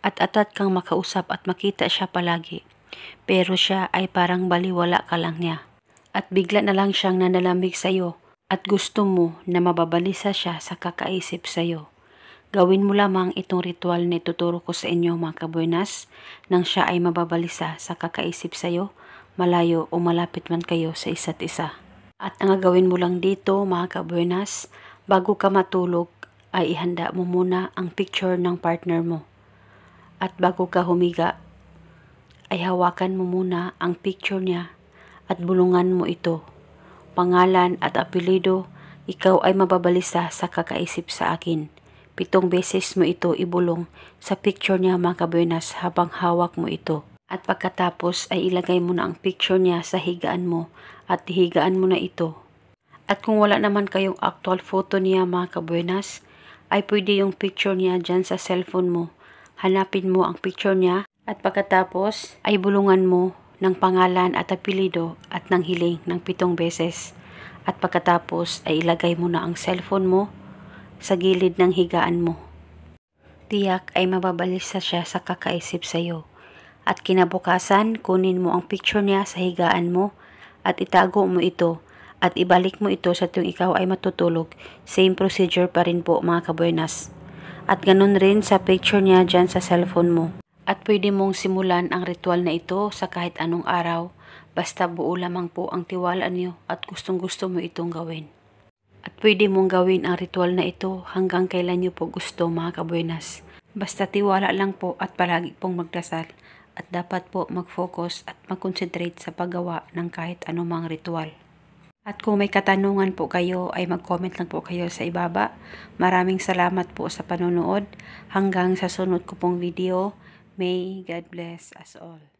at atat kang makausap at makita siya palagi. Pero siya ay parang baliwala ka lang niya. At bigla na lang siyang nanalamig sa iyo at gusto mo na mababalisa siya sa kakaisip sa iyo. Gawin mo lamang itong ritual na ituturo ko sa inyo mga kabuenas nang siya ay mababalisa sa kakaisip sa iyo, malayo o malapit man kayo sa isa't isa. At ang gagawin mo lang dito mga kabuenas, bago ka matulog ay ihanda mo muna ang picture ng partner mo at bago ka humiga, ay hawakan mo muna ang picture niya at bulungan mo ito. Pangalan at apelido, ikaw ay mababalisa sa kakaisip sa akin. Pitong beses mo ito ibulong sa picture niya mga kabuenas habang hawak mo ito. At pagkatapos ay ilagay mo na ang picture niya sa higaan mo at higaan mo na ito. At kung wala naman kayong actual photo niya mga kabuenas, ay pwede yung picture niya dyan sa cellphone mo hanapin mo ang picture niya at pagkatapos ay bulungan mo ng pangalan at apelido at ng hiling ng pitong beses at pagkatapos ay ilagay mo na ang cellphone mo sa gilid ng higaan mo. Tiyak ay mababalisa siya sa kakaisip sa iyo at kinabukasan kunin mo ang picture niya sa higaan mo at itago mo ito at ibalik mo ito sa tuwing ikaw ay matutulog. Same procedure pa rin po mga kabuenas. At ganun rin sa picture niya dyan sa cellphone mo. At pwede mong simulan ang ritual na ito sa kahit anong araw. Basta buo lamang po ang tiwala niyo at gustong gusto mo itong gawin. At pwede mong gawin ang ritual na ito hanggang kailan niyo po gusto mga kabuenas. Basta tiwala lang po at palagi pong magdasal at dapat po mag-focus at mag-concentrate sa paggawa ng kahit anumang ritual. At kung may katanungan po kayo ay mag-comment lang po kayo sa ibaba. Maraming salamat po sa panonood. Hanggang sa sunod ko pong video. May God bless us all.